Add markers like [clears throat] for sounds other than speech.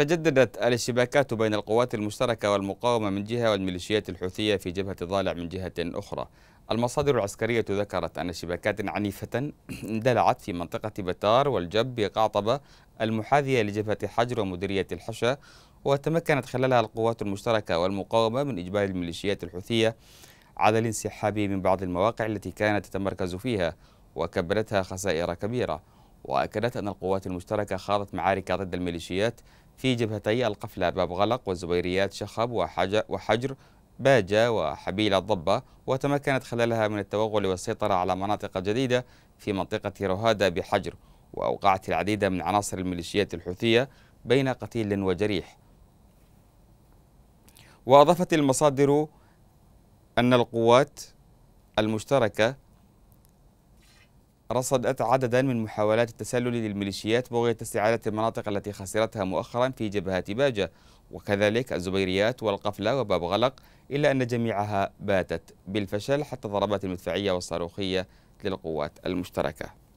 تجددت الاشتباكات بين القوات المشتركة والمقاومة من جهة والميليشيات الحوثية في جبهة ضالع من جهة أخرى المصادر العسكرية ذكرت أن اشتباكات عنيفة [clears throat] اندلعت في منطقة بتار والجب بقعطبة المحاذية لجبهة حجر ومديرية الحشا وتمكنت خلالها القوات المشتركة والمقاومة من إجبار الميليشيات الحوثية على الانسحاب من بعض المواقع التي كانت تتمركز فيها وكبرتها خسائر كبيرة وأكدت أن القوات المشتركة خاضت معارك ضد الميليشيات في جبهتي القفلة باب غلق والزبيريات شخب وحجر باجة وحبيل الضبة وتمكنت خلالها من التوغل والسيطرة على مناطق جديدة في منطقة رهادة بحجر وأوقعت العديد من عناصر الميليشيات الحوثية بين قتيل وجريح وأضافت المصادر أن القوات المشتركة رصدت عددا من محاولات التسلل للميليشيات بغية استعادة المناطق التي خسرتها مؤخرا في جبهة باجة وكذلك الزبيريات والقفلة وباب غلق إلا أن جميعها باتت بالفشل حتى ضربات المدفعية والصاروخية للقوات المشتركة